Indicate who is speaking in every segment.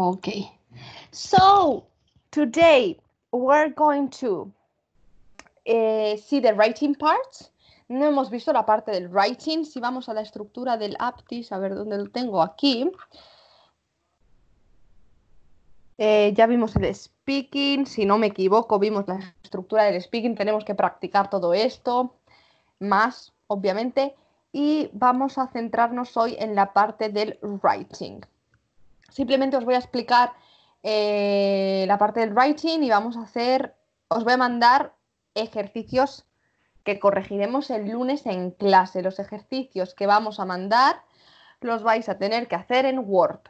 Speaker 1: Okay. So today we're going to eh, see the writing part. No hemos visto la parte del writing. Si vamos a la estructura del aptis, a ver dónde lo tengo aquí. Eh, ya vimos el speaking, si no me equivoco, vimos la estructura del speaking. Tenemos que practicar todo esto, más, obviamente. Y vamos a centrarnos hoy en la parte del writing. Simplemente os voy a explicar eh, la parte del writing y vamos a hacer, os voy a mandar ejercicios que corregiremos el lunes en clase. Los ejercicios que vamos a mandar los vais a tener que hacer en Word,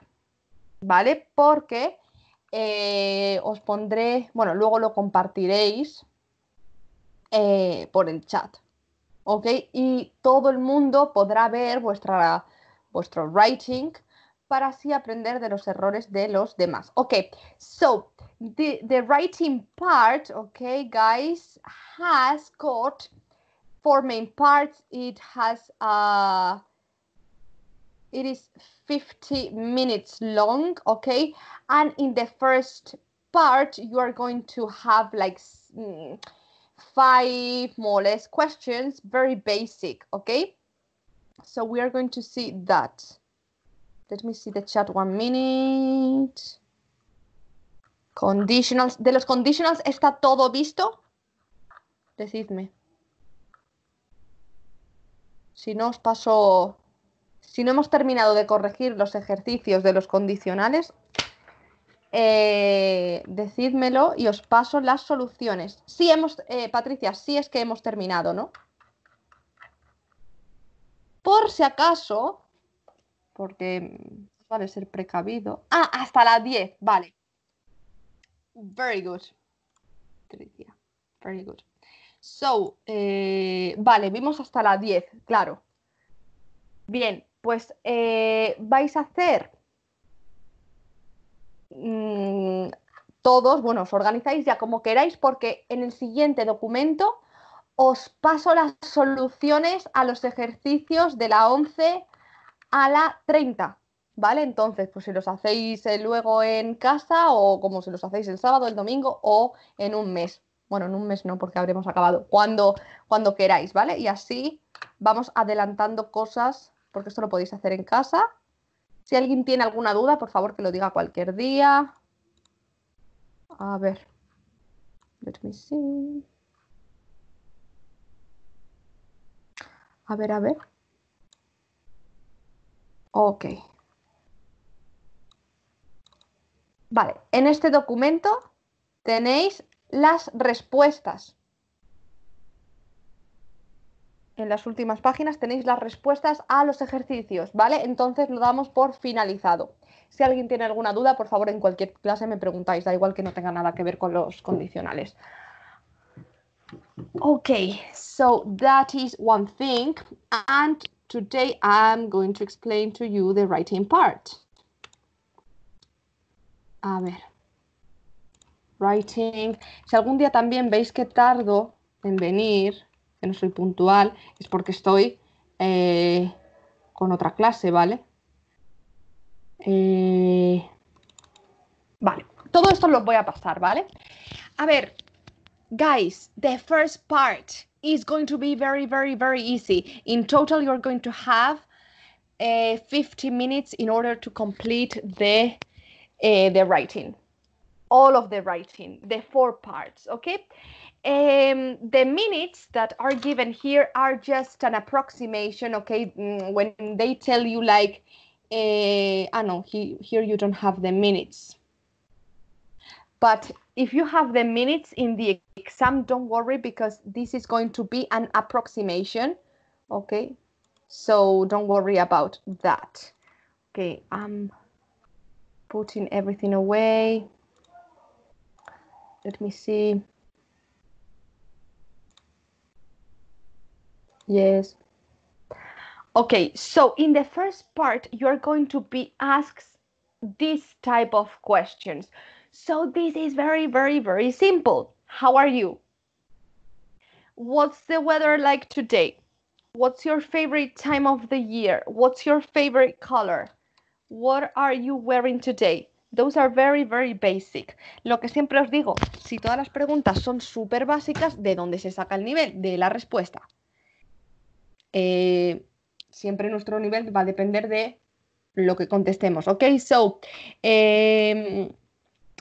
Speaker 1: ¿vale? Porque eh, os pondré, bueno, luego lo compartiréis eh, por el chat, ¿ok? Y todo el mundo podrá ver vuestro writing para así aprender de los errores de los demás. Okay, so the, the writing part, okay, guys, has got four main parts. It has uh, it is 50 minutes long, okay? And in the first part, you are going to have like mm, five more or less questions, very basic, okay? So we are going to see that. Let me see chat one minute. Conditionals. ¿De los conditionals está todo visto? Decidme. Si no os paso. Si no hemos terminado de corregir los ejercicios de los condicionales, eh, decídmelo y os paso las soluciones. Sí hemos, eh, Patricia, sí es que hemos terminado, ¿no? Por si acaso, porque vale mm, ser precavido. Ah, hasta las 10, vale. Very good. Very good. So, eh, vale, vimos hasta las 10, claro. Bien, pues eh, vais a hacer mm, todos, bueno, os organizáis ya como queráis porque en el siguiente documento os paso las soluciones a los ejercicios de la 11 a la 30. ¿Vale? Entonces, pues si los hacéis eh, luego en casa o como si los hacéis el sábado, el domingo o en un mes. Bueno, en un mes no, porque habremos acabado. Cuando, cuando queráis, ¿vale? Y así vamos adelantando cosas, porque esto lo podéis hacer en casa. Si alguien tiene alguna duda, por favor que lo diga cualquier día. A ver. Let me see. A ver, a ver. Ok. Vale, en este documento tenéis las respuestas. En las últimas páginas tenéis las respuestas a los ejercicios, ¿vale? Entonces lo damos por finalizado. Si alguien tiene alguna duda, por favor, en cualquier clase me preguntáis, da igual que no tenga nada que ver con los condicionales. Ok, so that is one thing. And Today I'm going to explain to you the writing part. A ver. Writing. Si algún día también veis que tardo en venir, que no soy puntual, es porque estoy eh, con otra clase, ¿vale? Eh, vale. Todo esto lo voy a pasar, ¿vale? A ver, guys, the first part. is going to be very, very, very easy. In total, you're going to have uh, 50 minutes in order to complete the uh, the writing, all of the writing, the four parts. Okay, um, the minutes that are given here are just an approximation. Okay, mm, when they tell you like, uh, I ah, know he, here you don't have the minutes, but if you have the minutes in the exam, don't worry because this is going to be an approximation, okay? So don't worry about that. Okay, I'm putting everything away. Let me see. Yes. Okay, so in the first part, you're going to be asked this type of questions. So this is very, very, very simple. How are you? What's the weather like today? What's your favorite time of the year? What's your favorite color? What are you wearing today? Those are very, very basic. Lo que siempre os digo, si todas las preguntas son súper básicas, ¿de dónde se saca el nivel? De la respuesta. Eh, siempre nuestro nivel va a depender de lo que contestemos. Ok, so. Em,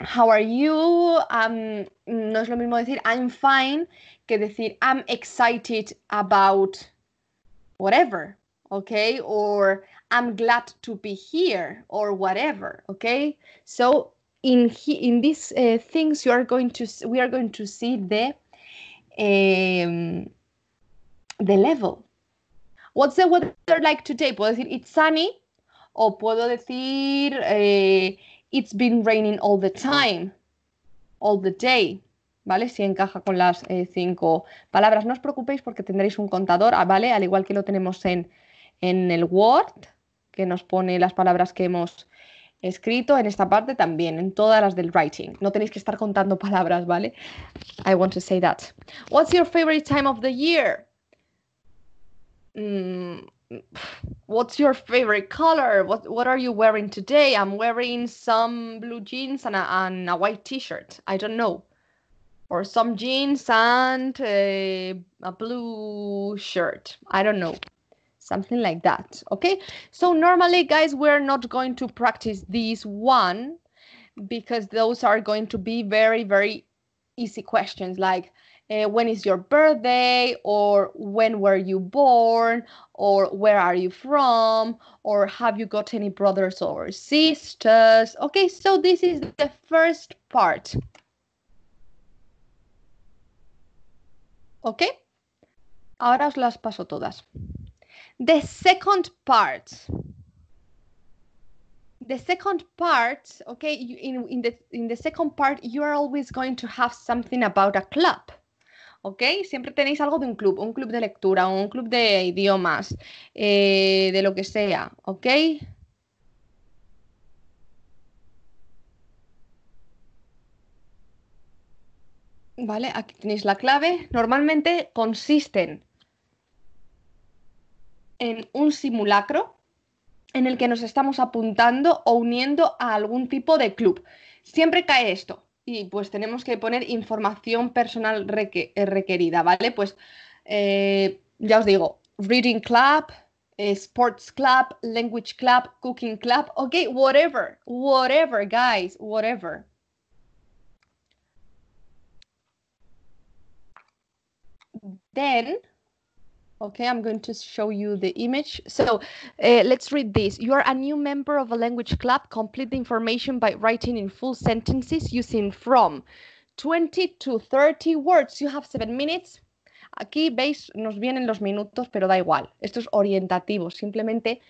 Speaker 1: how are you, um, no es lo mismo decir I'm fine que decir I'm excited about whatever, okay? Or I'm glad to be here or whatever, okay? So in he, in these uh, things you are going to we are going to see the um, the level. What's the weather like today? Puedo decir it's sunny o puedo decir eh, It's been raining all the time, all the day. ¿Vale? Si encaja con las eh, cinco palabras. No os preocupéis porque tendréis un contador, ah, ¿vale? Al igual que lo tenemos en, en el Word, que nos pone las palabras que hemos escrito en esta parte también, en todas las del writing. No tenéis que estar contando palabras, ¿vale? I want to say that. What's your favorite time of the year? Mm, what's your favorite color? What what are you wearing today? I'm wearing some blue jeans and a, and a white t-shirt. I don't know. Or some jeans and a, a blue shirt. I don't know. Something like that. Okay. So normally, guys, we're not going to practice this one because those are going to be very, very easy questions like uh, when is your birthday or when were you born or where are you from or have you got any brothers or sisters okay so this is the first part okay ahora os las paso todas the second part the second part okay you, in in the in the second part you are always going to have something about a club ¿ok? Siempre tenéis algo de un club, un club de lectura, un club de idiomas, eh, de lo que sea, ¿ok? Vale, aquí tenéis la clave. Normalmente consisten en un simulacro en el que nos estamos apuntando o uniendo a algún tipo de club. Siempre cae esto y pues tenemos que poner información personal eh, requerida, ¿vale? Pues eh, ya os digo, Reading Club, eh, Sports Club, Language Club, Cooking Club, ok, whatever, whatever, guys, whatever. Then Okay, I'm going to show you the image. So uh, let's read this. You are a new member of a language club. Complete the information by writing in full sentences using from 20 to 30 words. You have seven minutes. Aquí veis, nos vienen los minutos, pero da igual. Esto es orientativo. Simplemente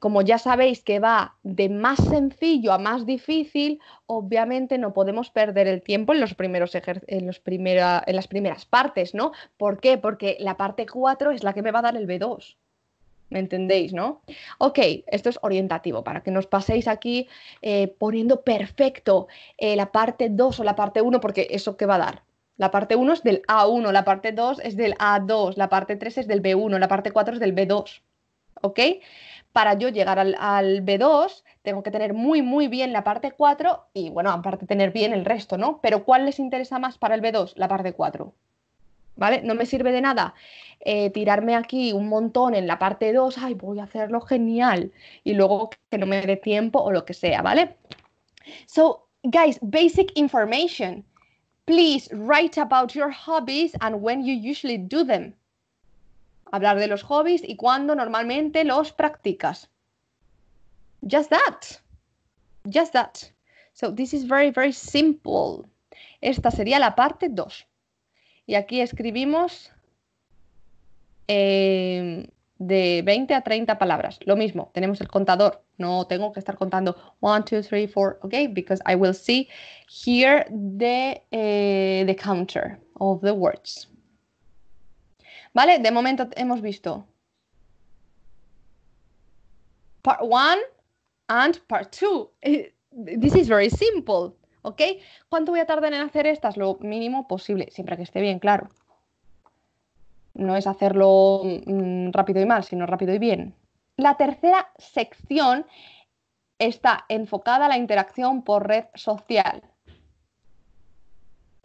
Speaker 1: como ya sabéis que va de más sencillo a más difícil, obviamente no podemos perder el tiempo en, los primeros en, los primera, en las primeras partes, ¿no? ¿Por qué? Porque la parte 4 es la que me va a dar el B2. ¿Me entendéis, no? Ok, esto es orientativo, para que nos paséis aquí eh, poniendo perfecto eh, la parte 2 o la parte 1, porque eso qué va a dar, la parte 1 es del A1, la parte 2 es del A2, la parte 3 es del B1, la parte 4 es del B2. ¿ok? Para yo llegar al, B2 tengo que tener muy, muy bien la parte 4 y, bueno, aparte tener bien el resto, ¿no? Pero ¿cuál les interesa más para el B2? La parte 4. ¿Vale? No me sirve de nada eh, tirarme aquí un montón en la parte 2, ay, voy a hacerlo genial, y luego que no me dé tiempo o lo que sea, ¿vale? So, guys, basic information. Please write about your hobbies and when you usually do them hablar de los hobbies y cuándo normalmente los practicas. Just that. Just that. So this is very, very simple. Esta sería la parte 2. Y aquí escribimos eh, de 20 a 30 palabras. Lo mismo, tenemos el contador. No tengo que estar contando 1, 2, 3, 4, ok, because I will see here the, eh, the counter of the words. ¿Vale? De momento hemos visto part one and part two. Eh, this is very simple, ¿ok? ¿Cuánto voy a tardar en hacer estas? Lo mínimo posible, siempre que esté bien claro. No es hacerlo mm, rápido y mal, sino rápido y bien. La tercera sección está enfocada a la interacción por red social.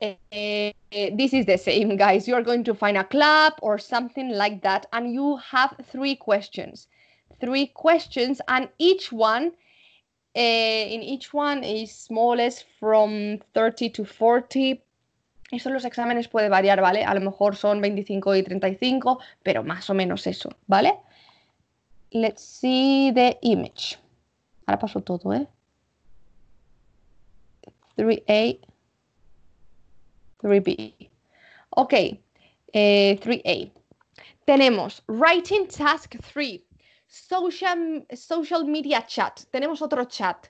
Speaker 1: Eh, this is the same, guys. you are going to find a club or something like that, and you have three questions. Three questions, and each one, eh, in each one is smallest from 30 to 40. Eso los exámenes puede variar, ¿vale? A lo mejor son 25 y 35, pero más o menos eso, ¿vale? Let's see the image. Ahora pasó todo, ¿eh? 3A. 3B. Ok, eh, 3A. Tenemos Writing Task 3, social, social Media Chat. Tenemos otro chat.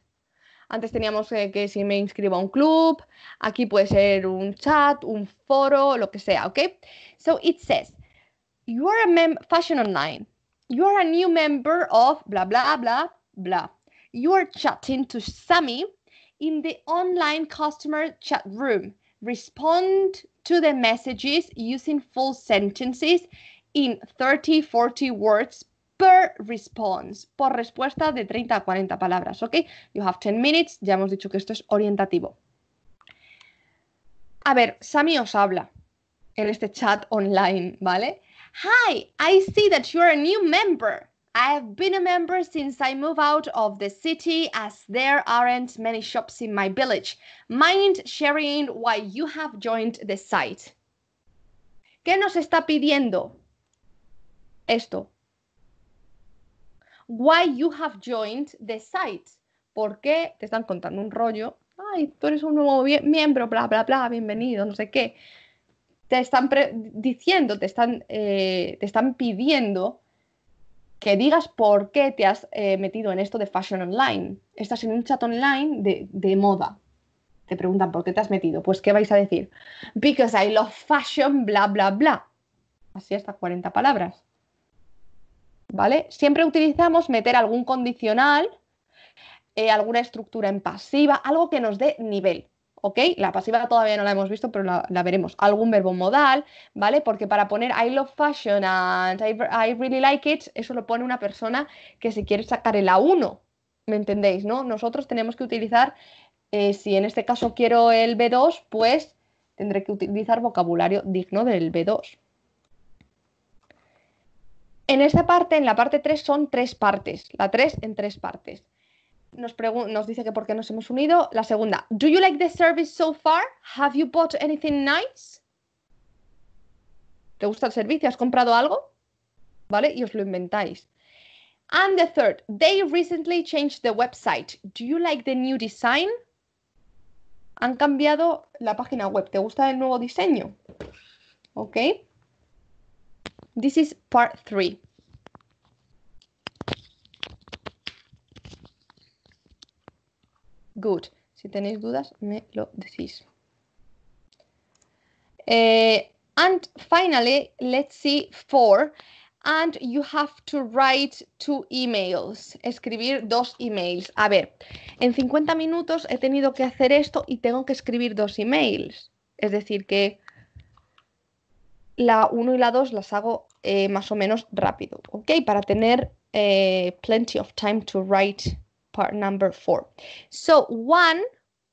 Speaker 1: Antes teníamos eh, que si me inscribo a un club, aquí puede ser un chat, un foro, lo que sea, ¿ok? So it says, you are a mem fashion online. You are a new member of blah, blah, blah, blah. You are chatting to Sammy in the online customer chat room. respond to the messages using full sentences in 30, 40 words per response, por respuesta de 30 a 40 palabras, ¿ok? You have 10 minutes, ya hemos dicho que esto es orientativo. A ver, Sami os habla en este chat online, ¿vale? Hi, I see that you're a new member. I have been a member since I moved out of the city as there aren't many shops in my village. Mind sharing why you have joined the site. ¿Qué nos está pidiendo? Esto. Why you have joined the site. Porque te están contando un rollo? Ay, tú eres un nuevo miembro, bla, bla, bla, bienvenido, no sé qué. Te están diciendo, te están, eh, te están pidiendo que digas por qué te has eh, metido en esto de fashion online. Estás en un chat online de, moda. Te preguntan por qué te has metido. Pues, ¿qué vais a decir? Because I love fashion, bla, bla, bla. Así hasta 40 palabras. ¿Vale? Siempre utilizamos meter algún condicional, eh, alguna estructura en pasiva, algo que nos dé nivel. ¿ok? La pasiva todavía no la hemos visto, pero la, veremos. Algún verbo modal, ¿vale? Porque para poner I love fashion and I, really like it, eso lo pone una persona que se quiere sacar el A1, ¿me entendéis? ¿no? Nosotros tenemos que utilizar, eh, si en este caso quiero el B2, pues tendré que utilizar vocabulario digno del B2. En esta parte, en la parte 3, son tres partes, la 3 en tres partes nos, nos dice que por qué nos hemos unido. La segunda, ¿Do you like the service so far? ¿Have you bought anything nice? ¿Te gusta el servicio? ¿Has comprado algo? ¿Vale? Y os lo inventáis. And the third, they recently changed the website. Do you like the new design? Han cambiado la página web. ¿Te gusta el nuevo diseño? Ok. This is part three. good. Si tenéis dudas, me lo decís. Eh, and finally, let's see four. And you have to write two emails. Escribir dos emails. A ver, en 50 minutos he tenido que hacer esto y tengo que escribir dos emails. Es decir, que la 1 y la 2 las hago eh, más o menos rápido, ¿ok? Para tener eh, plenty of time to write part number four. So one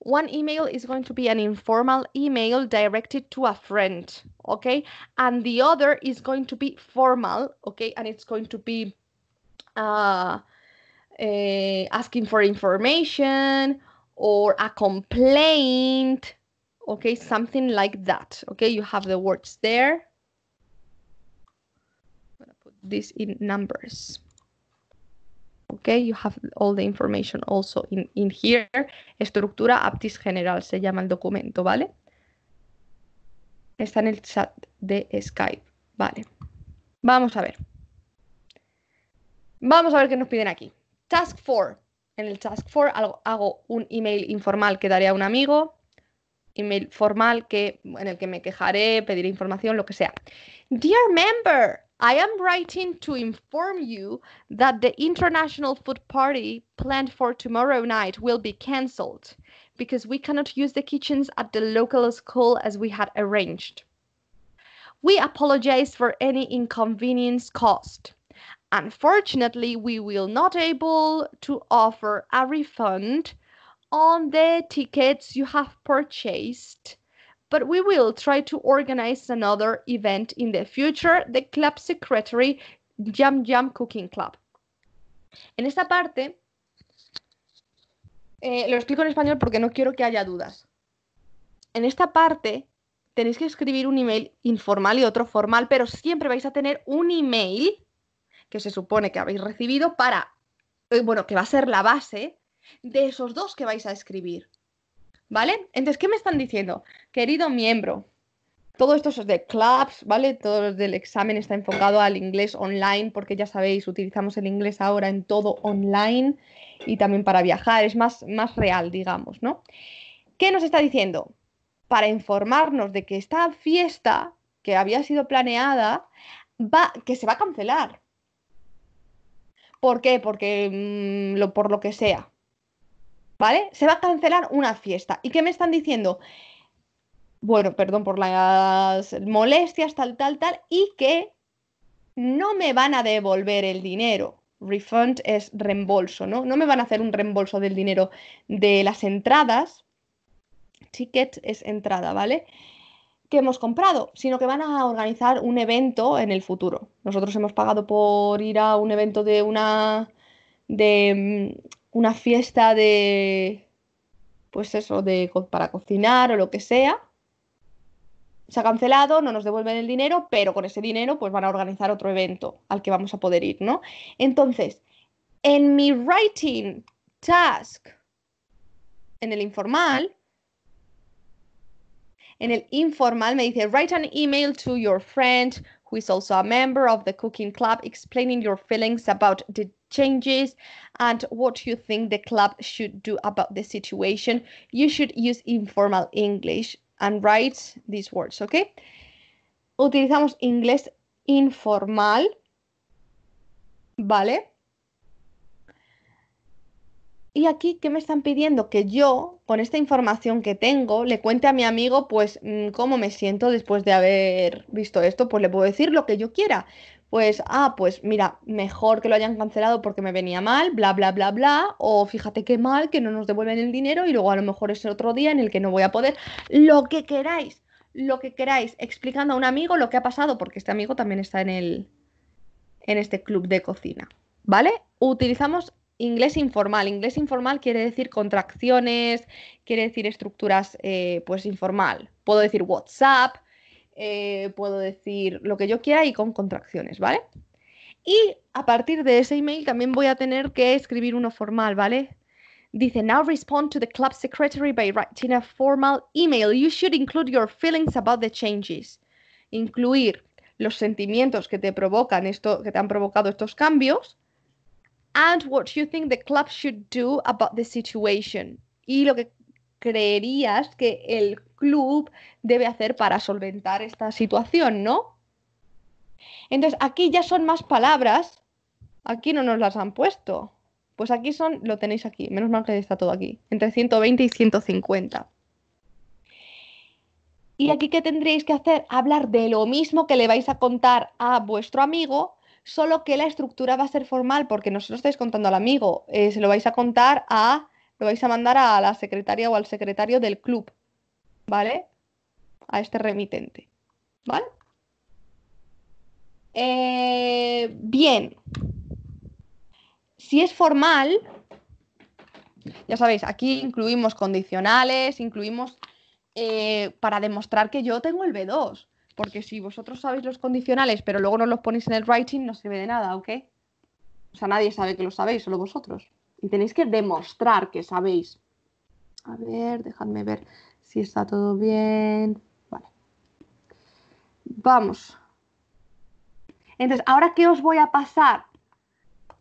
Speaker 1: one email is going to be an informal email directed to a friend, okay? And the other is going to be formal, okay? And it's going to be uh, uh, asking for information or a complaint, okay? Something like that, okay? You have the words there. I'm gonna put this in numbers. Okay, you have all the information also in, here. Estructura aptis general se llama el documento, ¿vale? Está en el chat de Skype, ¿vale? Vamos a ver. Vamos a ver qué nos piden aquí. Task 4. En el Task 4 hago, un email informal que daré a un amigo, email formal que, en el que me quejaré, pediré información, lo que sea. Dear member, I am writing to inform you that the international food party planned for tomorrow night will be cancelled because we cannot use the kitchens at the local school as we had arranged. We apologize for any inconvenience caused. Unfortunately, we will not able to offer a refund on the tickets you have purchased but we will try to organize another event in the future, the club secretary Jam Jam Cooking Club. En esta parte, eh, lo explico en español porque no quiero que haya dudas. En esta parte tenéis que escribir un email informal y otro formal, pero siempre vais a tener un email que se supone que habéis recibido para, eh, bueno, que va a ser la base de esos dos que vais a escribir. ¿Vale? Entonces, ¿qué me están diciendo? Querido miembro, todo esto es de clubs, ¿vale? Todo el examen está enfocado al inglés online, porque ya sabéis, utilizamos el inglés ahora en todo online y también para viajar, es más, más real, digamos, ¿no? ¿Qué nos está diciendo? Para informarnos de que esta fiesta que había sido planeada, va, que se va a cancelar. ¿Por qué? Porque mm, lo, por lo que sea, ¿vale? Se va a cancelar una fiesta. ¿Y qué me están diciendo? Bueno, perdón por las molestias, tal, tal, tal, y que no me van a devolver el dinero. Refund es reembolso, ¿no? No me van a hacer un reembolso del dinero de las entradas. Ticket es entrada, ¿vale? que hemos comprado, sino que van a organizar un evento en el futuro. Nosotros hemos pagado por ir a un evento de una de una fiesta de, pues eso, de, para cocinar o lo que sea. Se ha cancelado, no nos devuelven el dinero, pero con ese dinero pues van a organizar otro evento al que vamos a poder ir, ¿no? Entonces, en mi writing task, en el informal, en el informal me dice, write an email to your friend who is also a member of the cooking club, explaining your feelings about the changes and what you think the club should do about the situation. You should use informal English and write these words, okay? Utilizamos inglés informal, ¿vale? ¿Y aquí qué me están pidiendo? Que yo, con esta información que tengo, le cuente a mi amigo, pues, mm, cómo me siento después de haber visto esto, pues le puedo decir lo que yo quiera. Pues, ah, pues mira, mejor que lo hayan cancelado porque me venía mal, bla, bla, bla, bla, o fíjate qué mal que no nos devuelven el dinero y luego a lo mejor es otro día en el que no voy a poder, lo que queráis, lo que queráis, explicando a un amigo lo que ha pasado, porque este amigo también está en el, en este club de cocina, ¿vale? Utilizamos inglés informal. Inglés informal quiere decir contracciones, quiere decir estructuras eh, pues informal. Puedo decir WhatsApp, eh, puedo decir lo que yo quiera y con contracciones, ¿vale? Y a partir de ese email también voy a tener que escribir uno formal, ¿vale? Dice, now respond to the club secretary by writing a formal email. You should include your feelings about the changes. Incluir los sentimientos que te provocan esto, que te han provocado estos cambios what you think the club should do about the situation. Y lo que creerías que el club debe hacer para solventar esta situación, ¿no? Entonces, aquí ya son más palabras, aquí no nos las han puesto. Pues aquí son, lo tenéis aquí, menos mal que está todo aquí, entre 120 y 150. Y aquí ¿qué tendréis que hacer, hablar de lo mismo que le vais a contar a vuestro amigo, solo que la estructura va a ser formal porque no lo estáis contando al amigo, eh, se lo vais a contar a, lo vais a mandar a la secretaria o al secretario del club, ¿vale? A este remitente, ¿vale? Eh, bien, si es formal, ya sabéis, aquí incluimos condicionales, incluimos eh, para demostrar que yo tengo el B2. Porque si vosotros sabéis los condicionales, pero luego no los ponéis en el writing, no se ve de nada, ¿ok? O sea, nadie sabe que lo sabéis, solo vosotros. Y tenéis que demostrar que sabéis. A ver, dejadme ver si está todo bien. Vale. Vamos. Entonces, ¿ahora qué os voy a pasar?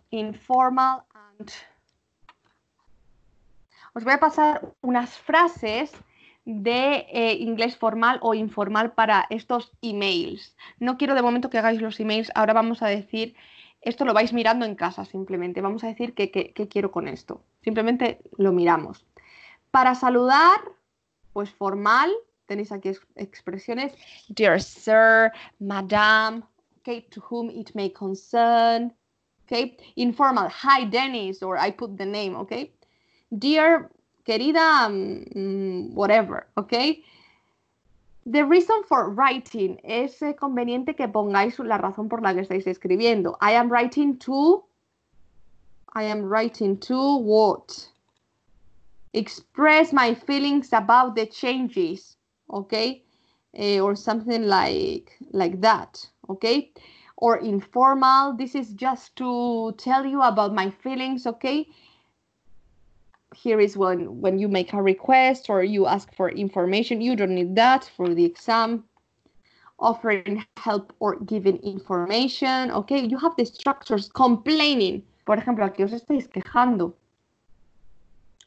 Speaker 1: Informal and... Os voy a pasar unas frases de eh, inglés formal o informal para estos emails. No quiero de momento que hagáis los emails, ahora vamos a decir, esto lo vais mirando en casa simplemente, vamos a decir qué que, quiero con esto, simplemente lo miramos. Para saludar, pues formal, tenéis aquí expresiones, dear sir, madam, to whom it may concern, okay, informal, hi Dennis, or I put the name, okay, dear querida, um, whatever, ¿ok? The reason for writing. Es eh, conveniente que pongáis la razón por la que estáis escribiendo. I am writing to. I am writing to what? Express my feelings about the changes, okay? Eh, or something like like that, okay? Or informal. This is just to tell you about my feelings, okay? here is when when you make a request or you ask for information you don't need that for the exam offering help or giving information okay you have the structures complaining por ejemplo aquí os estáis quejando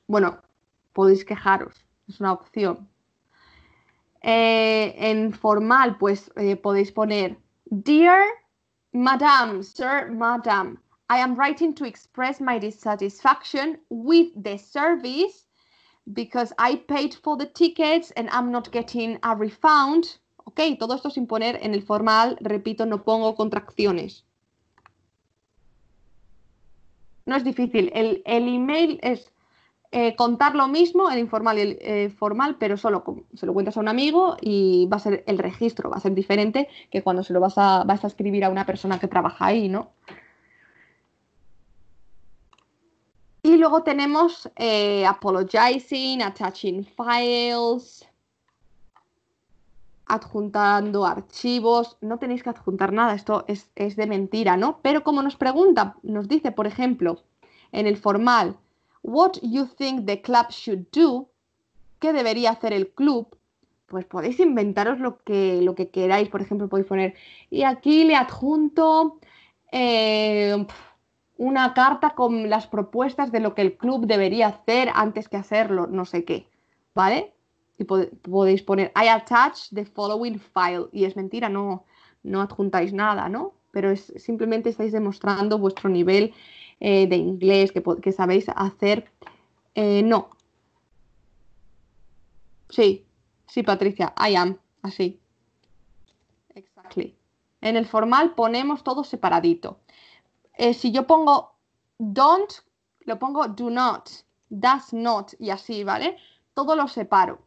Speaker 1: bueno podéis quejaros es una opción eh, en formal pues eh, podéis poner dear madam sir madam I am writing to express my dissatisfaction with the service because I paid for the tickets and I'm not getting a refund. Ok, todo esto sin poner en el formal, repito, no pongo contracciones. No es difícil. El, email es eh, contar lo mismo, el informal y el eh, formal, pero solo se lo cuentas a un amigo y va a ser el registro, va a ser diferente que cuando se lo vas a, vas a escribir a una persona que trabaja ahí, ¿no? Y luego tenemos eh, apologizing, attaching files, adjuntando archivos. No tenéis que adjuntar nada, esto es, de mentira, ¿no? Pero como nos pregunta, nos dice, por ejemplo, en el formal, what you think the club should do, ¿qué debería hacer el club? Pues podéis inventaros lo que, lo que queráis, por ejemplo, podéis poner, y aquí le adjunto eh, una carta con las propuestas de lo que el club debería hacer antes que hacerlo, no sé qué, ¿vale? Y podéis poner, I attach the following file. Y es mentira, no, no adjuntáis nada, ¿no? Pero es, simplemente estáis demostrando vuestro nivel eh, de inglés que, sabéis hacer. Eh, no. Sí, sí, Patricia, I am, así. Exactly. En el formal ponemos todo separadito. Eh, si yo pongo don't, lo pongo do not, does not y así, ¿vale? Todo lo separo.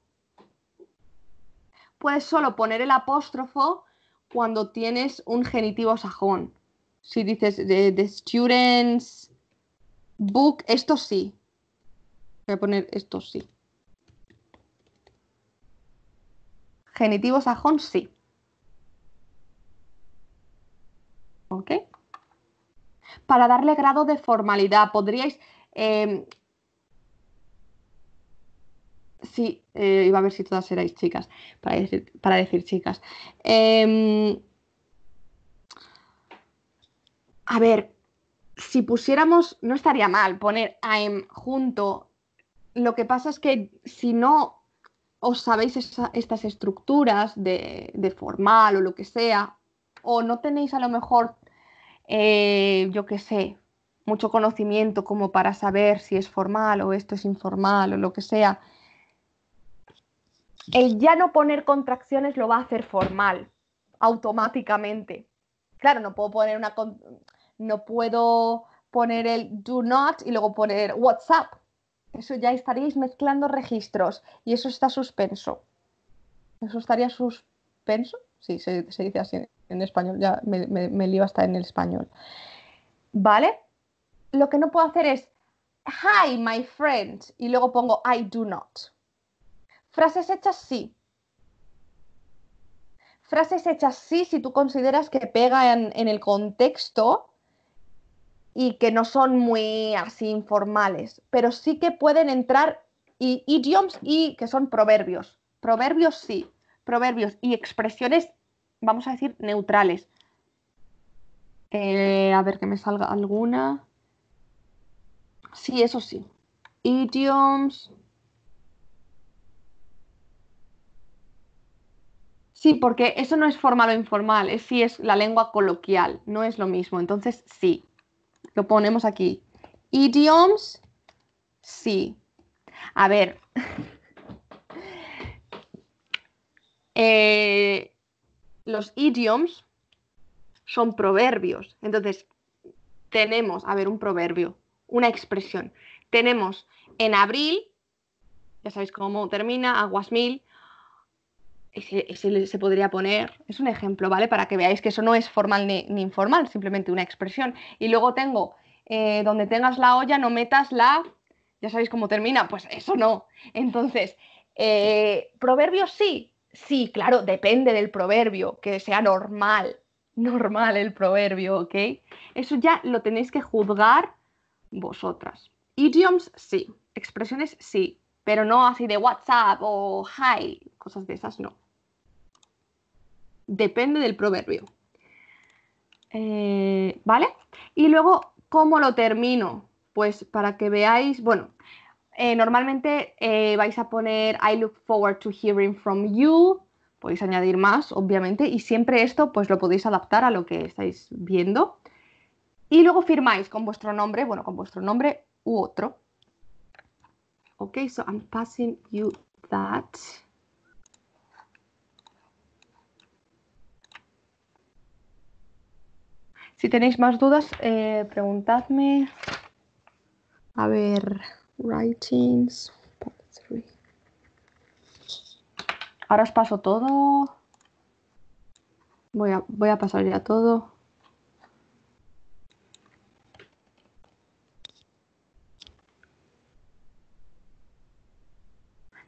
Speaker 1: Puedes solo poner el apóstrofo cuando tienes un genitivo sajón. Si dices the, students book, esto sí. Voy a poner esto sí. Genitivo sajón sí. ¿Ok? para darle grado de formalidad. Podríais... Em, sí, eh, iba a ver si todas erais chicas, para decir, para decir chicas. Em, a ver, si pusiéramos, no estaría mal poner am em junto. Lo que pasa es que si no os sabéis estas estructuras de, de formal o lo que sea, o no tenéis a lo mejor eh, yo qué sé, mucho conocimiento como para saber si es formal o esto es informal o lo que sea. El ya no poner contracciones lo va a hacer formal, automáticamente. Claro, no puedo poner una... No puedo poner el do not y luego poner WhatsApp. Eso ya estaríais mezclando registros y eso está suspenso. ¿Eso estaría suspenso? Sí, se dice así en español, ya me, me, lío hasta en el español. ¿Vale? Lo que no puedo hacer es, hi, my friend, y luego pongo, I do not. Frases hechas sí. Frases hechas sí si tú consideras que pegan en, el contexto y que no son muy así informales, pero sí que pueden entrar idioms y que son proverbios. Proverbios sí, proverbios y expresiones vamos a decir, neutrales. Eh, a ver que me salga alguna. Sí, eso sí. Idioms. Sí, porque eso no es formal o informal, es si es la lengua coloquial, no es lo mismo. Entonces, sí, lo ponemos aquí. Idioms, sí. A ver. eh, los idioms son proverbios. Entonces, tenemos, a ver, un proverbio, una expresión. Tenemos en abril, ya sabéis cómo termina, aguas mil. Ese, se podría poner, es un ejemplo, ¿vale? Para que veáis que eso no es formal ni, informal, simplemente una expresión. Y luego tengo, eh, donde tengas la olla, no metas la, ya sabéis cómo termina, pues eso no. Entonces, eh, proverbios sí, Sí, claro, depende del proverbio, que sea normal, normal el proverbio, ¿ok? Eso ya lo tenéis que juzgar vosotras. Idioms, sí. Expresiones, sí. Pero no así de WhatsApp o hi, cosas de esas, no. Depende del proverbio. Eh, ¿Vale? Y luego, ¿cómo lo termino? Pues para que veáis, bueno, eh, normalmente eh, vais a poner I look forward to hearing from you, podéis añadir más, obviamente, y siempre esto pues lo podéis adaptar a lo que estáis viendo. Y luego firmáis con vuestro nombre, bueno, con vuestro nombre u otro. Ok, so I'm passing you that. Si tenéis más dudas, eh, preguntadme. A ver. Writings, Ahora os paso todo. Voy a, voy a pasar ya todo.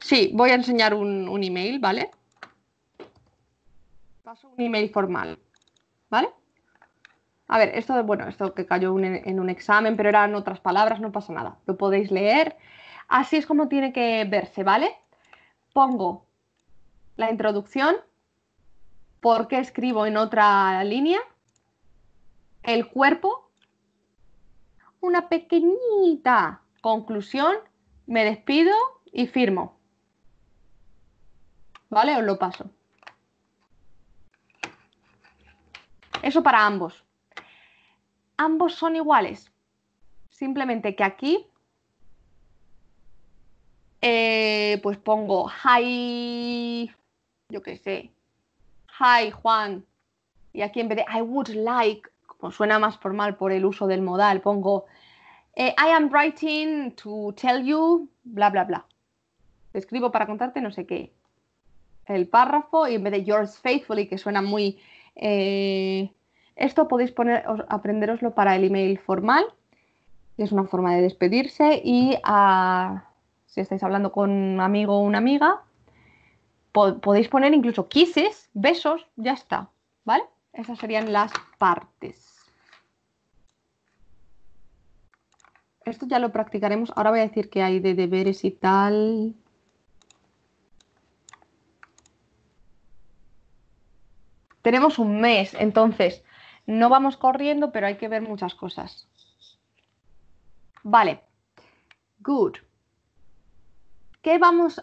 Speaker 1: Sí, voy a enseñar un, un email, ¿vale? Paso un email formal, ¿vale? A ver, esto, bueno, esto que cayó en un examen, pero eran otras palabras, no pasa nada. Lo podéis leer. Así es como tiene que verse, ¿vale? Pongo la introducción, por qué escribo en otra línea, el cuerpo, una pequeñita conclusión, me despido y firmo. ¿Vale? Os lo paso. Eso para ambos ambos son iguales. Simplemente que aquí, eh, pues pongo hi, yo qué sé, hi Juan. Y aquí en vez de I would like, como suena más formal por el uso del modal, pongo eh, I am writing to tell you, bla, bla, bla. escribo para contarte no sé qué. El párrafo y en vez de yours faithfully, que suena muy... Eh, esto podéis poner, aprenderoslo para el email formal, es una forma de despedirse, y si estáis hablando con un amigo o una amiga, podéis poner incluso kisses, besos, ya está, ¿vale? Esas serían las partes. Esto ya lo practicaremos. Ahora voy a decir que hay de deberes y tal. Tenemos un mes, entonces no vamos corriendo, pero hay que ver muchas cosas. Vale. Good. ¿Qué vamos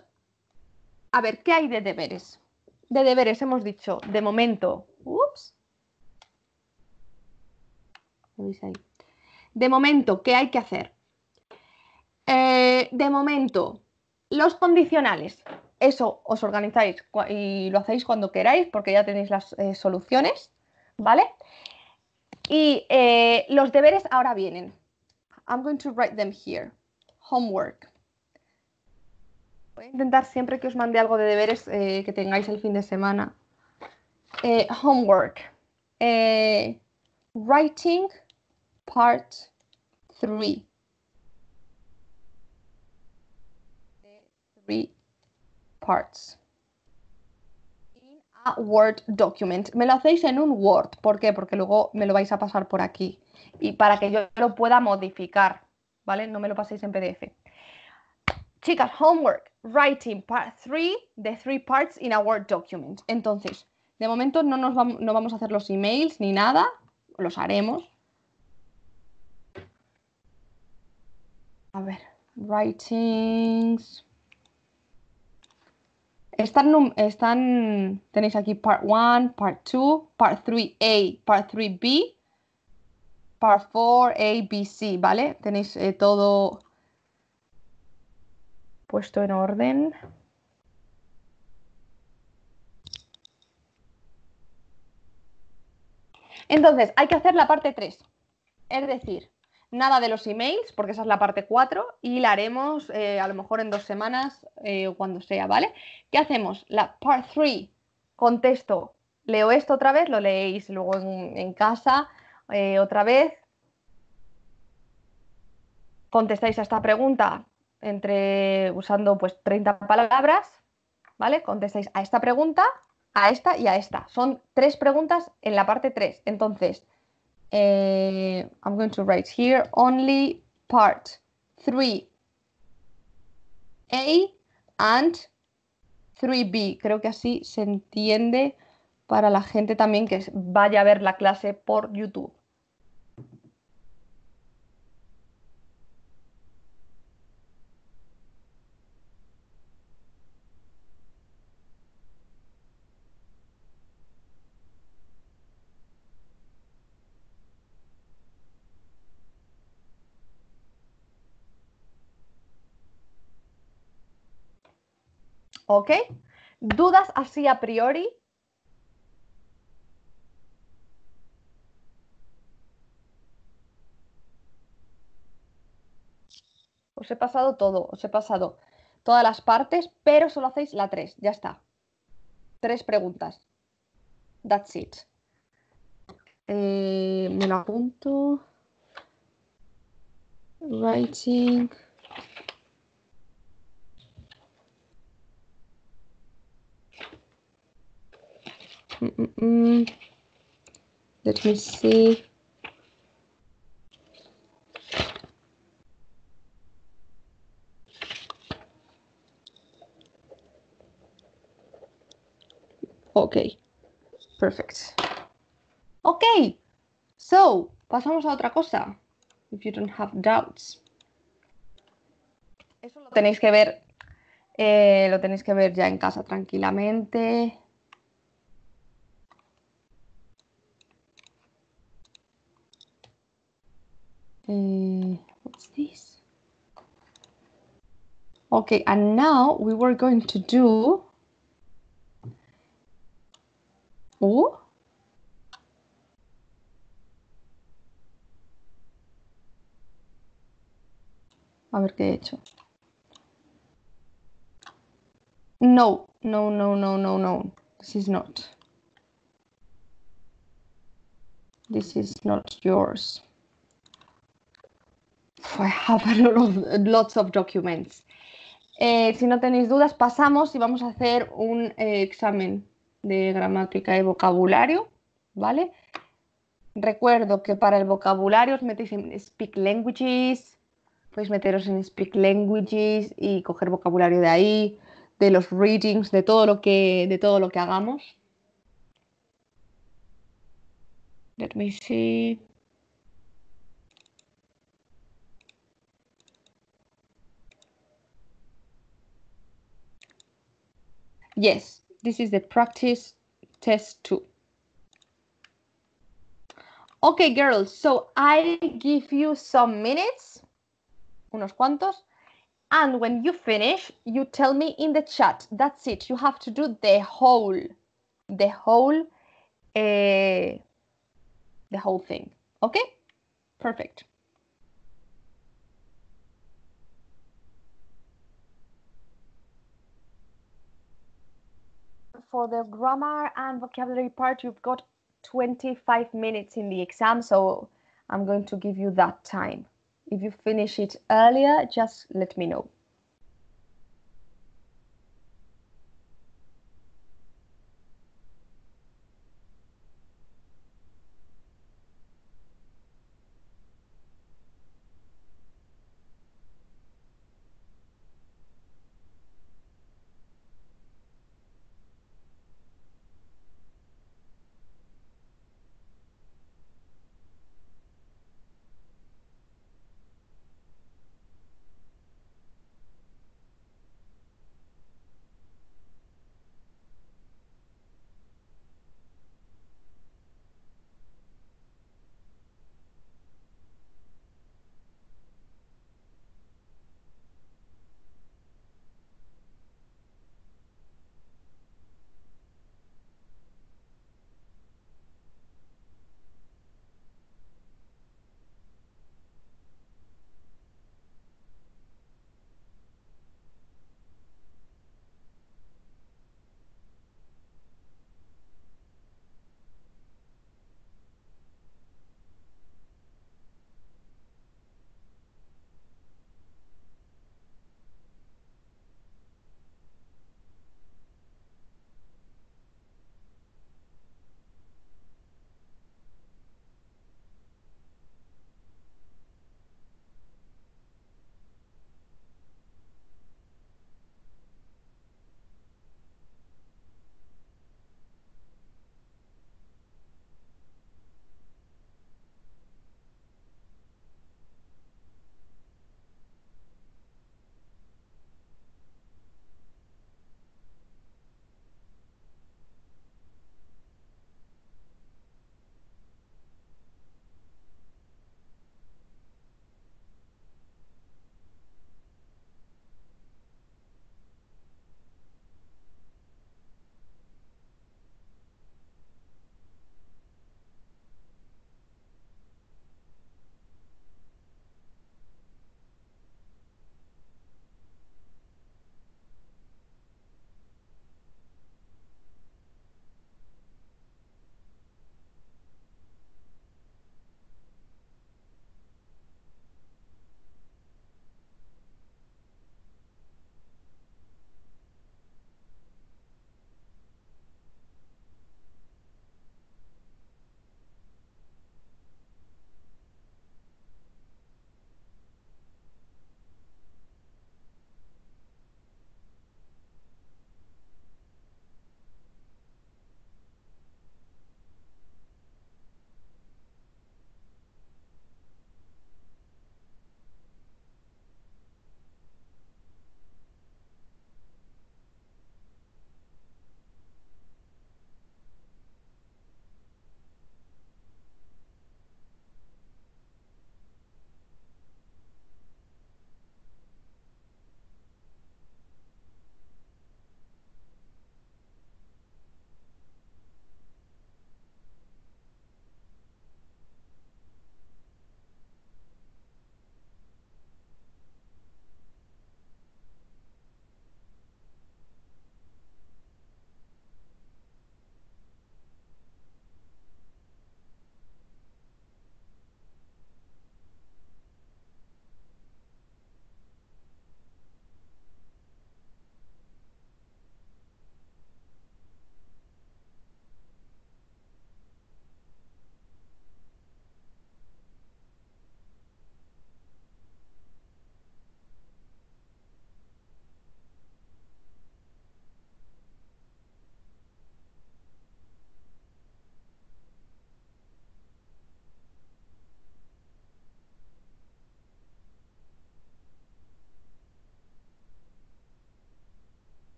Speaker 1: a ver? ¿Qué hay de deberes? De deberes hemos dicho, de momento. Ups. De momento, ¿qué hay que hacer? Eh, de momento, los condicionales. Eso os organizáis y lo hacéis cuando queráis porque ya tenéis las eh, soluciones, ¿vale? Y eh, los deberes ahora vienen. I'm going to write them here. Homework. Voy a intentar siempre que os mande algo de deberes eh, que tengáis el fin de semana. Eh, homework. writing part 3. 3 parts. Word document. Me lo hacéis en un Word. ¿Por qué? Porque luego me lo vais a pasar por aquí. Y para que yo lo pueda modificar, ¿vale? No me lo paséis en PDF. Chicas, homework, writing part three, the three parts in a Word document. Entonces, de momento no, nos no vamos a hacer los emails ni nada, los haremos. A ver, writings. Están, tenéis aquí part 1, part 2, part 3A, part 3B, part 4A, B, C, ¿vale? Tenéis eh, todo puesto en orden. Entonces, hay que hacer la parte 3, es decir, nada de los emails, porque esa es la parte 4, y la haremos eh, a lo mejor en dos semanas eh, o cuando sea, ¿vale? ¿Qué hacemos? La part 3, contesto. Leo esto otra vez, lo leéis luego en, casa eh, otra vez. Contestáis a esta pregunta entre usando pues 30 palabras, ¿vale? Contestáis a esta pregunta, a esta y a esta. Son tres preguntas en la parte 3. Entonces, eh, I'm going to write here only part 3 A and 3B. Creo que así se entiende para la gente también que vaya a ver la clase por YouTube. ¿Ok? ¿Dudas así a priori? Os he pasado todo, os he pasado todas las partes, pero solo hacéis la tres, ya está. Tres preguntas. That's it. Eh, me Writing. Mm, mm -mm. Let me see. Ok, perfect. Ok, so pasamos a otra cosa. If you don't have doubts. Eso lo tenéis que ver, eh, lo tenéis que ver ya en casa tranquilamente. Uh, what's this? Okay, and now we were going to do O. A ver qué he hecho. No, no, no, no, no, no. This is not. This is not yours. I have a lots of documents. Eh, si no tenéis dudas, pasamos y vamos a hacer un eh, examen de gramática y vocabulario, ¿vale? Recuerdo que para el vocabulario os metéis en Speak Languages, podéis meteros en Speak Languages y coger vocabulario de ahí, de los readings, de todo lo que, de todo lo que hagamos. Let me see. Yes, this is the practice test two. Okay, girls, so I give you some minutes, unos cuantos, and when you finish, you tell me in the chat. That's it. You have to do the whole, the whole, uh, the whole thing. Okay? Perfect. for the grammar and vocabulary part, you've got 25 minutes in the exam, so I'm going to give you that time. If you finish it earlier, just let me know.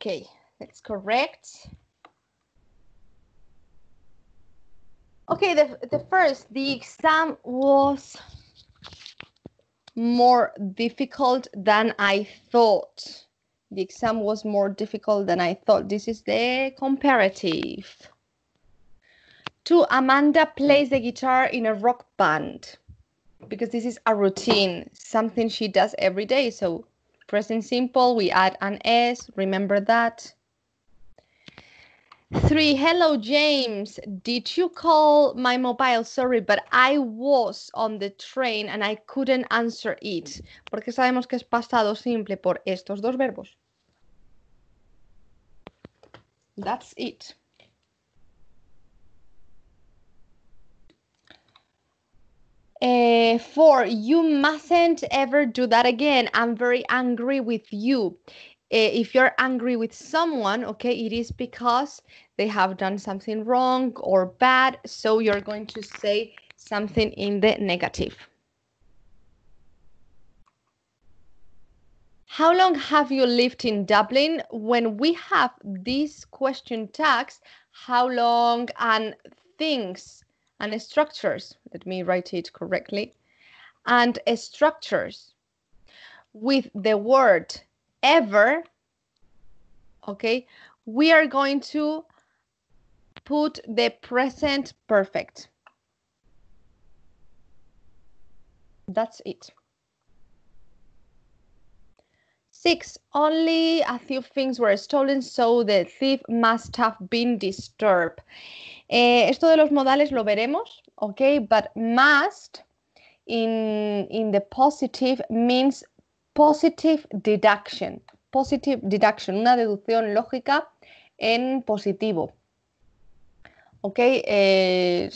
Speaker 1: Okay, that's correct. Okay, the, the first, the exam was more difficult than I thought. The exam was more difficult than I thought. This is the comparative. Two, Amanda plays the guitar in a rock band because this is a routine, something she does every day. So Present simple, we add an S, remember that. Three, hello, James. Did you call my mobile? Sorry, but I was on the train and I couldn't answer it. Porque sabemos que es pasado simple por estos dos verbos. That's it. Uh, four, you mustn't ever do that again. I'm very angry with you. Uh, if you're angry with someone, okay, it is because they have done something wrong or bad. So you're going to say something in the negative. How long have you lived in Dublin? When we have these question tags, how long and things and structures. Let me write it correctly. And structures with the word ever, okay, we are going to put the present perfect. That's it. Six, only a few things were stolen, so the thief must have been disturbed. Eh, esto de los modales lo veremos, ¿ok? But must in, the positive means positive deduction. Positive deduction, una deducción lógica en positivo. ¿Ok? Eh,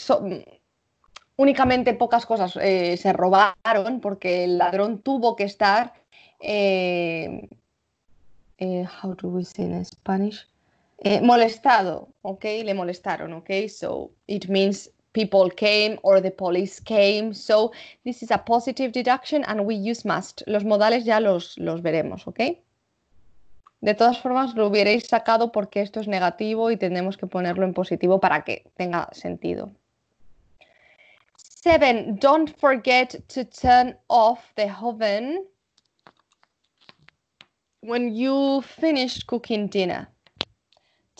Speaker 1: únicamente pocas cosas eh, se robaron porque el ladrón tuvo que estar. Eh, how do we say in Spanish? Eh, molestado, ok, Le molestaron, ok, So it means people came or the police came. So this is a positive deduction and we use must. Los modales ya los, los veremos, ¿ok? De todas formas, lo hubierais sacado porque esto es negativo y tenemos que ponerlo en positivo para que tenga sentido. Seven, don't forget to turn off the oven when you finish cooking dinner.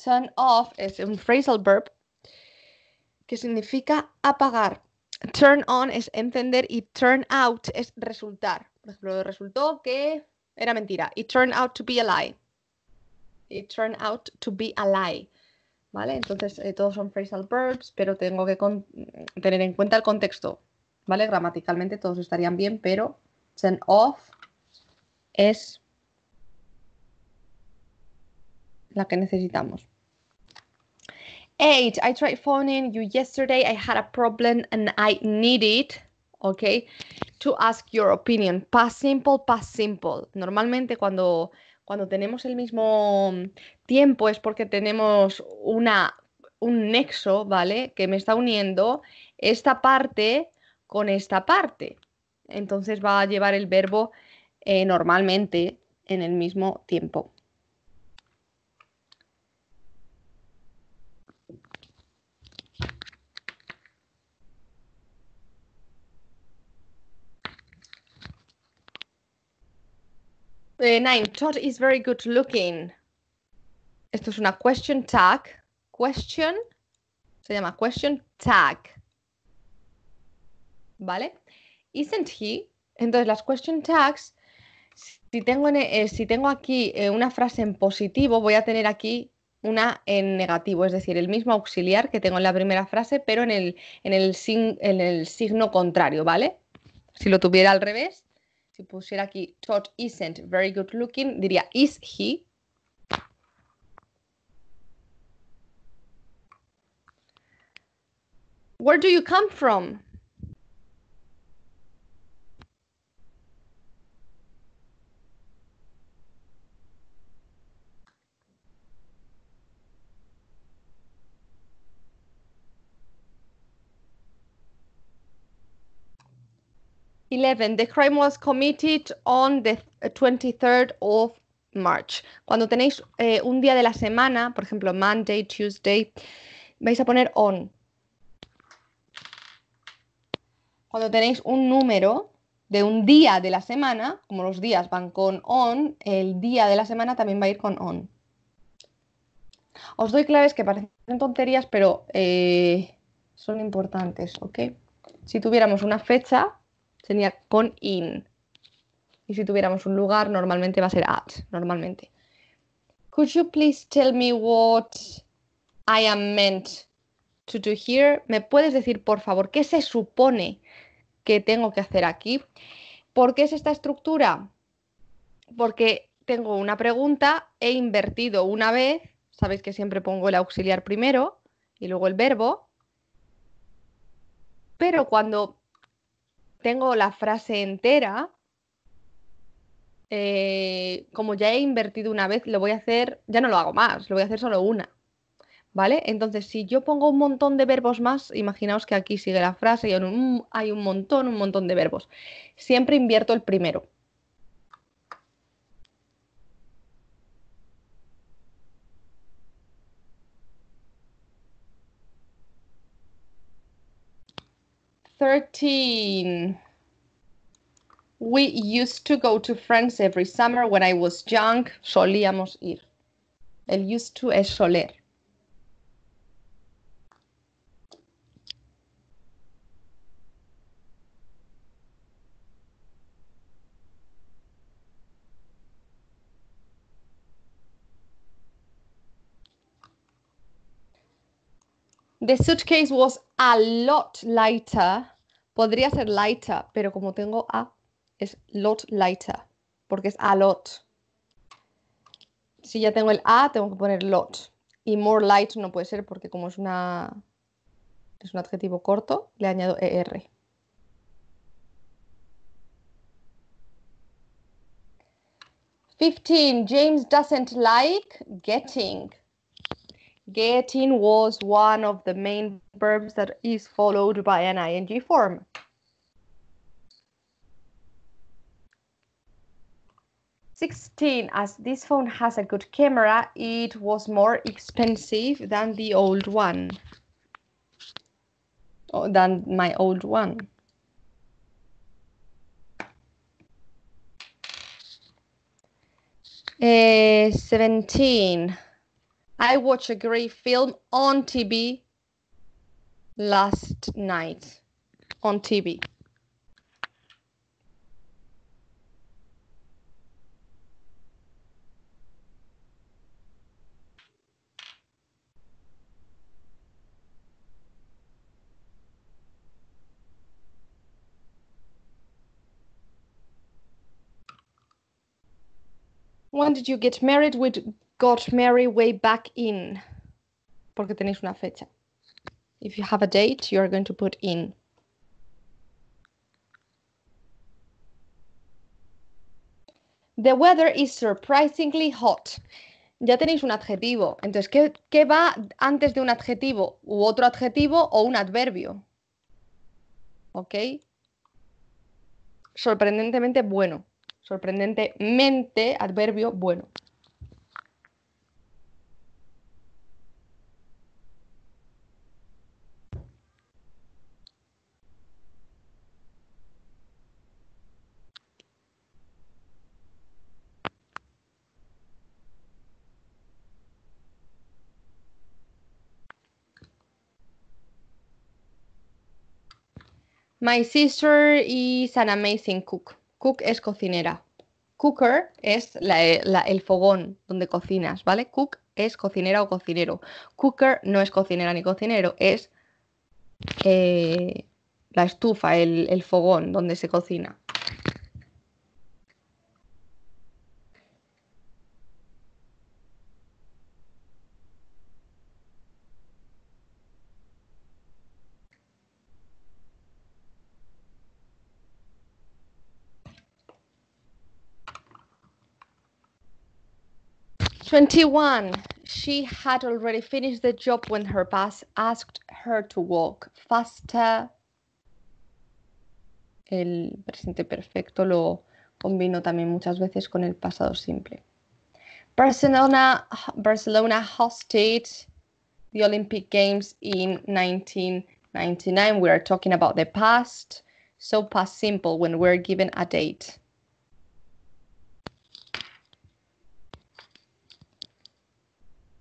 Speaker 1: Turn off es un phrasal verb que significa apagar. Turn on es encender y turn out es resultar. Por ejemplo, resultó que era mentira. It turned out to be a lie. It turned out to be a lie. ¿Vale? Entonces, eh, todos son phrasal verbs, pero tengo que mm, tener en cuenta el contexto. ¿Vale? Gramaticalmente todos estarían bien, pero turn off es la que necesitamos. Eight, I tried phoning you yesterday. I had a problem and I needed, okay, to ask your opinion. Past simple, past simple. Normalmente cuando, cuando tenemos el mismo tiempo es porque tenemos una, un nexo, ¿vale? Que me está uniendo esta parte con esta parte. Entonces va a llevar el verbo eh, normalmente en el mismo tiempo. Eh, nine. Todd is very good looking. Esto es una question tag. Question. Se llama question tag. ¿Vale? Isn't he? Entonces las question tags, si tengo, eh, si tengo aquí eh, una frase en positivo, voy a tener aquí una en negativo, es decir, el mismo auxiliar que tengo en la primera frase, pero en el, en el signo contrario, ¿vale? Si lo tuviera al revés, si pusiera aquí Todd isn't very good looking, diría is he. Where do you come from? 11. The crime was committed on the 23rd of March. Cuando tenéis eh, un día de la semana, por ejemplo, Monday, Tuesday, vais a poner on. Cuando tenéis un número de un día de la semana, como los días van con on, el día de la semana también va a ir con on. Os doy claves que parecen tonterías, pero eh, son importantes, ¿ok? Si tuviéramos una fecha, sería con in. Y si tuviéramos un lugar, normalmente va a ser at, normalmente. Could you please tell me what I am meant to do here? ¿Me puedes decir, por favor, qué se supone que tengo que hacer aquí? ¿Por qué es esta estructura? Porque tengo una pregunta, he invertido una vez, sabéis que siempre pongo el auxiliar primero y luego el verbo, pero cuando tengo la frase entera, eh, como ya he invertido una vez, lo voy a hacer, ya no lo hago más, lo voy a hacer solo una. ¿Vale? Entonces, si yo pongo un montón de verbos más, imaginaos que aquí sigue la frase y hay un montón, un montón de verbos. Siempre invierto el primero. 13. We used to go to France every summer when I was young. Solíamos ir. El used to es soler. The suitcase was a lot lighter Podría ser lighter, pero como tengo A, es lot lighter, porque es a lot. Si ya tengo el A, tengo que poner lot. Y more light no puede ser porque como es una es un adjetivo corto, le añado er. 15. James doesn't like getting. Getting was one of the main verbs that is followed by an ing form. Sixteen, as this phone has a good camera, it was more expensive than the old one. Oh, than my old one. Uh, 17. I watched a great film on TV last night on TV. When did you get married with Got Mary Way Back In. Porque tenéis una fecha. If you have a date, you are going to put in. The weather is surprisingly hot. Ya tenéis un adjetivo. Entonces, ¿qué, ¿qué, va antes de un adjetivo? ¿U otro adjetivo o un adverbio? ¿Ok? Sorprendentemente bueno. Sorprendentemente adverbio bueno. My Sister is an Amazing Cook. Cook es cocinera. Cooker es el fogón donde cocinas, ¿vale? Cook es cocinera o cocinero. Cooker no es cocinera ni cocinero, es eh, la estufa, el fogón donde se cocina. 21. She had already finished the job when her boss asked her to walk faster. El presente perfecto lo combino también muchas veces con el pasado simple. Barcelona, Barcelona hosted the Olympic Games in 1999. We are talking about the past, so past simple when we're given a date.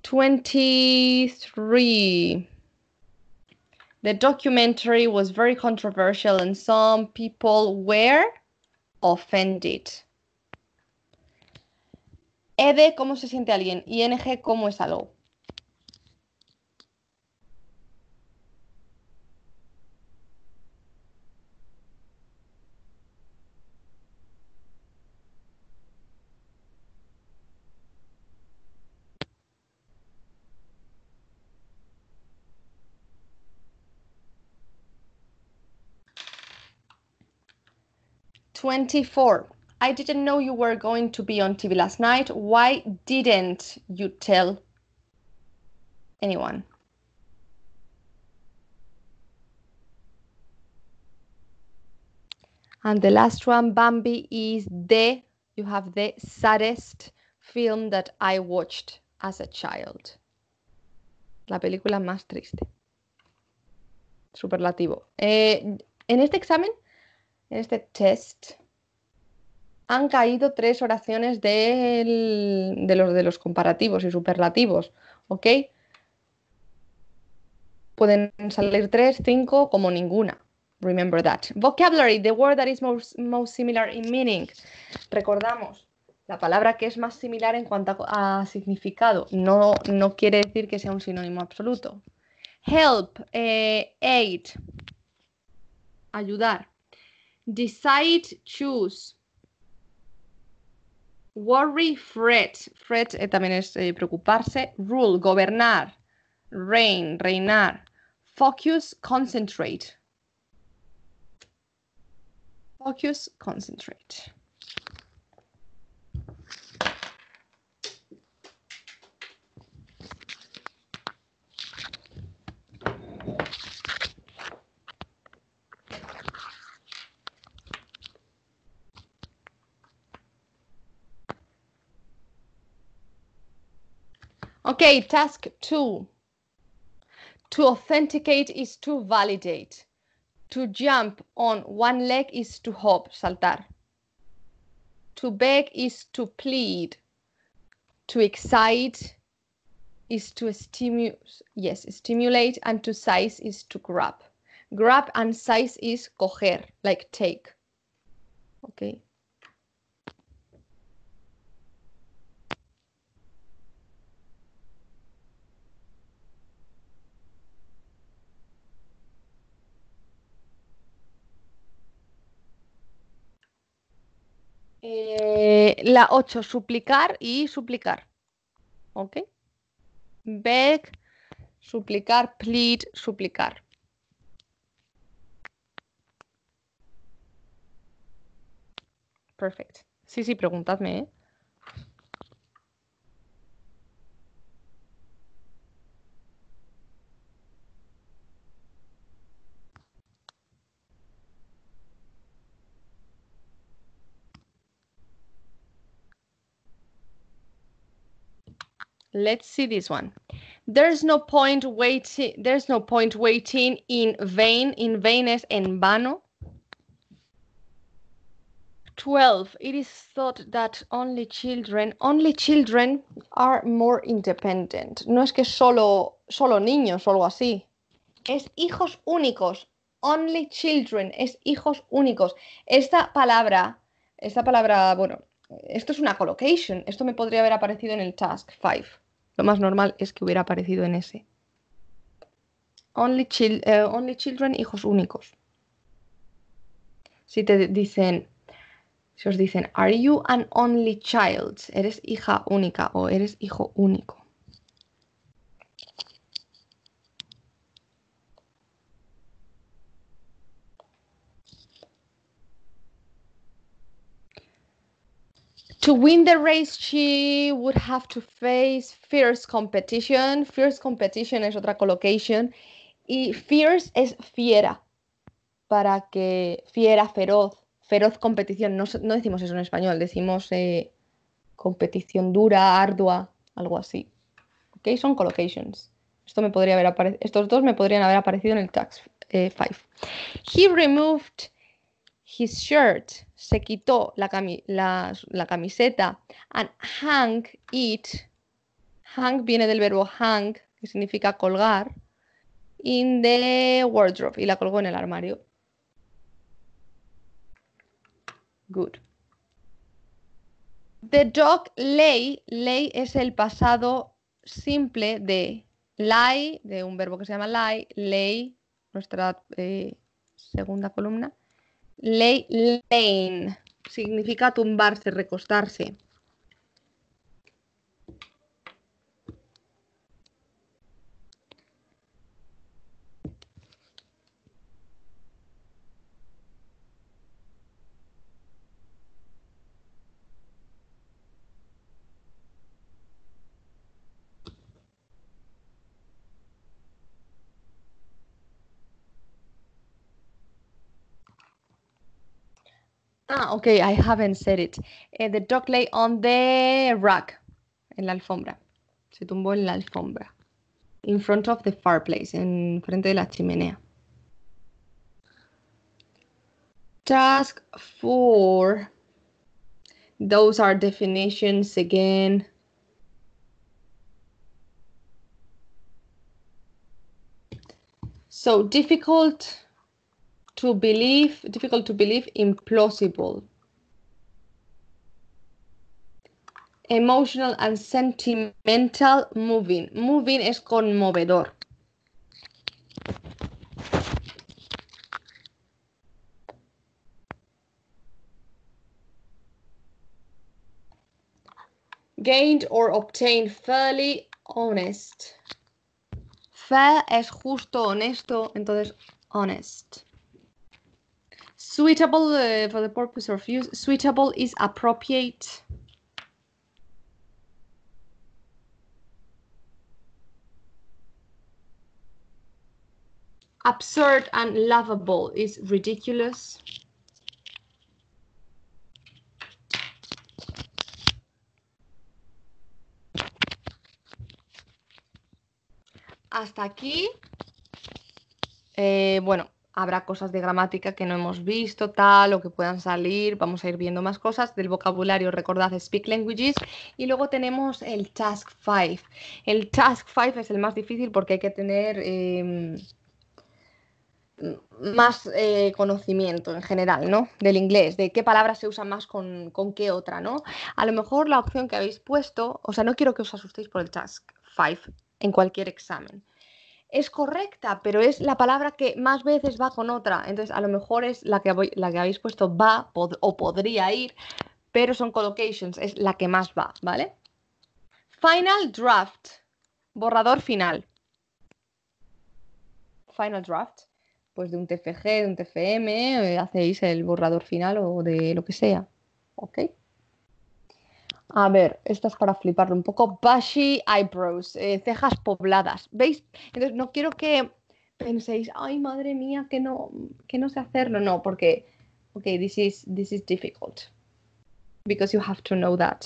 Speaker 1: 23. The documentary was very controversial and some people were offended. de ¿cómo se siente alguien? ING, ¿cómo es algo? 24. I didn't know you were going to be on TV last night. Why didn't you tell anyone? And the last one, Bambi, is the, you have the saddest film that I watched as a child. La película más triste. Superlativo. Eh, en este examen este test, han caído tres oraciones de, los, comparativos y superlativos, ¿ok? Pueden salir tres, cinco, como ninguna. Remember that. Vocabulary, the word that is most, similar in meaning. Recordamos, la palabra que es más similar en cuanto a, significado. No, no, quiere decir que sea un sinónimo absoluto. Help, eh, aid, ayudar. Decide, choose. Worry, fret. Fret eh, también es eh, preocuparse. Rule, gobernar. Reign, reinar. Focus, concentrate. Focus, concentrate. Okay, task two. To authenticate is to validate. To jump on one leg is to hop, saltar. To beg is to plead. To excite is to stimu- yes, stimulate, and to size is to grab. Grab and size is coger, like take. Okay. la 8, suplicar y suplicar. ¿Ok? Beg, suplicar, plead, suplicar. Perfecto. Sí, sí, preguntadme, ¿eh? Let's see this one. There's no point waiting. There's no point waiting in vain. In vain es en vano. 12 it is thought that only children only children are more independent no es que solo solo niños o algo así es hijos únicos only children es hijos únicos esta palabra esta palabra bueno esto es una collocation esto me podría haber aparecido en el task 5 lo más normal es que hubiera aparecido en ese. Only, eh, only children, hijos únicos. Si te dicen, si os dicen, are you an only child? Eres hija única o eres hijo único. to win the race, she would have to face fierce competition. Fierce competition es otra colocation. Y fierce es fiera, para que fiera, feroz, feroz competición. No, decimos eso en español, decimos eh, competición dura, ardua, algo así. ¿Ok? Son colocations. Esto me podría haber Estos dos me podrían haber aparecido en el tax 5. Eh, He removed his shirt se quitó la, camiseta and hang it. Hank viene del verbo hang, que significa colgar, in the wardrobe y la colgó en el armario. Good. The dog lay, lay es el pasado simple de lie, de un verbo que se llama lie, lay, nuestra eh, segunda columna, Ley lane significa tumbarse, recostarse. Ah, okay, I haven't said it. Uh, the dog lay on the rug, en la alfombra. Se tumbó en la alfombra. In front of the fireplace, en frente de la chimenea. Task four. Those are definitions again. So difficult to believe, difficult to believe, implausible. Emotional and sentimental, moving. Moving es conmovedor. Gained or obtained fairly, honest. Fair es justo, honesto, entonces honest. Suitable uh, for the purpose of use. Suitable is appropriate. Absurd and lovable is ridiculous. Hasta aquí. Eh, bueno, habrá cosas de gramática que no hemos visto, tal, o que puedan salir, vamos a ir viendo más cosas del vocabulario, recordad Speak Languages, y luego tenemos el Task 5. El Task 5 es el más difícil porque hay que tener em, más eh, conocimiento en general, ¿no? Del inglés, de qué palabras se usa más con, con qué otra, ¿no? A lo mejor la opción que habéis puesto, o sea, no quiero que os asustéis por el Task 5 en cualquier examen es correcta, pero es la palabra que más veces va con otra. Entonces, a lo mejor es la que, la que habéis puesto va o podría ir, pero son collocations, es la que más va, ¿vale? Final draft, borrador final. Final draft, pues de un TFG, de un TFM, eh, hacéis el borrador final o de lo que sea, ¿ok? A ver, esto es para fliparlo un poco. Bushy eyebrows, eh, cejas pobladas. ¿Veis? Entonces, no quiero que penséis, ay, madre mía, que no, que no sé hacerlo. No, porque, ok, this is, this is difficult. Because you have to know that.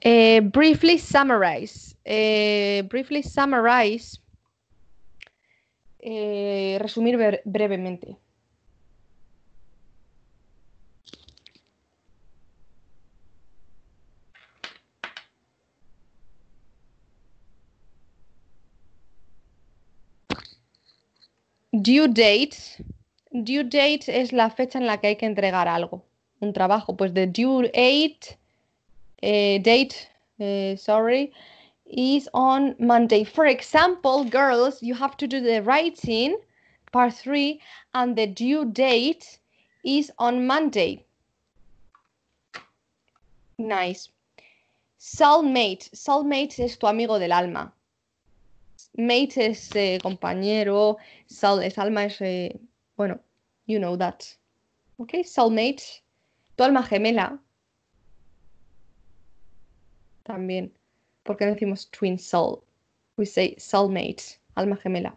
Speaker 1: Eh, briefly summarize. Eh, briefly summarize. resumir brevemente. due date. Due date es la fecha en la que hay que entregar algo, un trabajo. Pues the due date, eh, date, eh, sorry, is on Monday. For example, girls, you have to do the writing, part three, and the due date is on Monday. Nice. Soulmate. Soulmate es tu amigo del alma mate es este compañero, soul es alma, es, eh, bueno, you know that. ¿Ok? Soulmate, tu alma gemela. También, porque decimos twin soul? We say soulmate, alma gemela.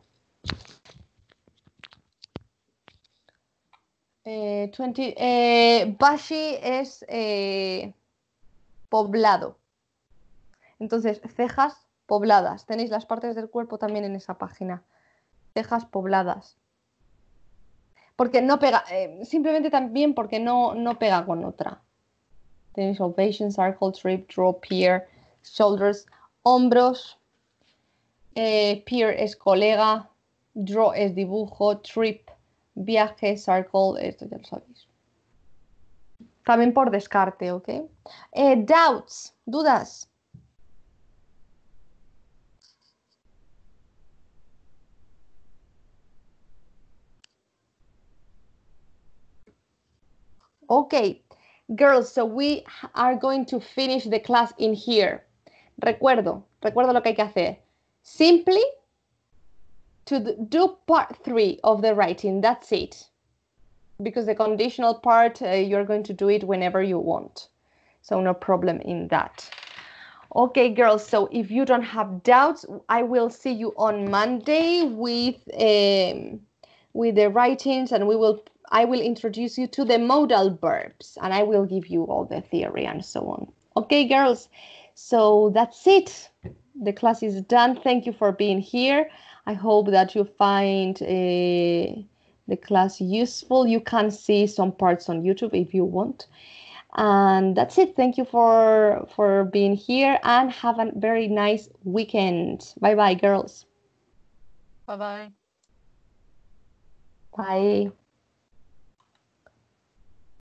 Speaker 1: 20, eh, eh, Bashi es poblado. Entonces, cejas pobladas. Tenéis las partes del cuerpo también en esa página. Cejas pobladas. Porque no pega, eh, simplemente también porque no, no pega con otra. Tenéis ovation, circle, trip, draw, peer, shoulders, hombros. Eh, peer es colega, draw es dibujo, trip, viaje, circle, esto ya lo sabéis. También por descarte, ¿ok? Eh, doubts, dudas. Okay, girls, so we are going to finish the class in here. Recuerdo, recuerdo lo que hay que hacer. Simply to do part three of the writing, that's it. Because the conditional part, uh, you're going to do it whenever you want. So no problem in that. Okay, girls, so if you don't have doubts, I will see you on Monday with, um, with the writings and we will I will introduce you to the modal verbs and I will give you all the theory and so on. Okay, girls, so that's it. The class is done. Thank you for being here. I hope that you find uh, the class useful. You can see some parts on YouTube if you want. And that's it. Thank you for for being here and have a very nice weekend. Bye bye, girls. Bye bye. Bye.